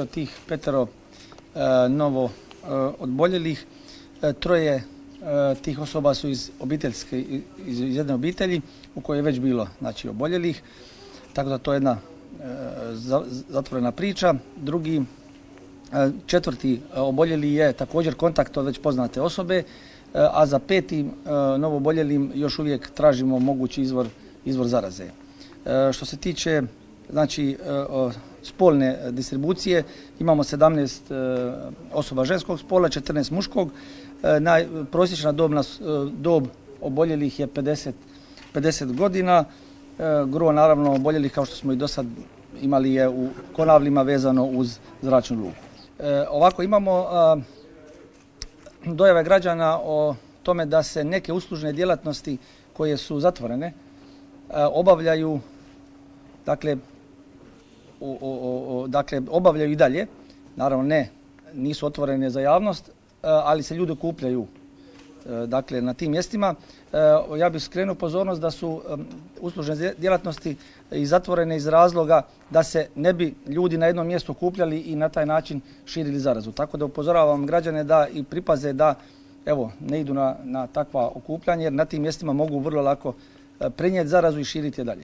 Od tih petero e, novo e, odboljelih, e, troje tih osoba su iz obiteljske, iz jedne obitelji u kojoj je već bilo znači, oboljelih, tako da to je jedna zatvorena priča. Drugi, četvrti oboljeli je također kontakt od već poznate osobe, a za peti novo oboljelim još uvijek tražimo mogući izvor, izvor zaraze. Što se tiče znači e, spolne distribucije. Imamo 17 e, osoba ženskog spola, 14 muškog. E, prosječna dobna dob oboljelih je 50, godina. Gro naravno oboljelih kao što smo i do sad imali je u konavlima vezano uz zračnu luku. Ovako imamo dojave građana o tome da se neke uslužne djelatnosti koje su zatvorene obavljaju dakle dakle, obavljaju i dalje. Naravno ne, nisu otvorene za javnost, e, ali se ljudi kupljaju e, dakle, na tim mjestima. E, ja bih skrenuo pozornost da su uslužne djelatnosti i zatvorene iz razloga da se ne bi ljudi na jednom mjestu kupljali i na taj način širili zarazu. Tako da upozoravam građane da i pripaze da evo, ne idu na, na takva okupljanja jer na tim mjestima mogu vrlo lako prenijeti zarazu i širiti je dalje.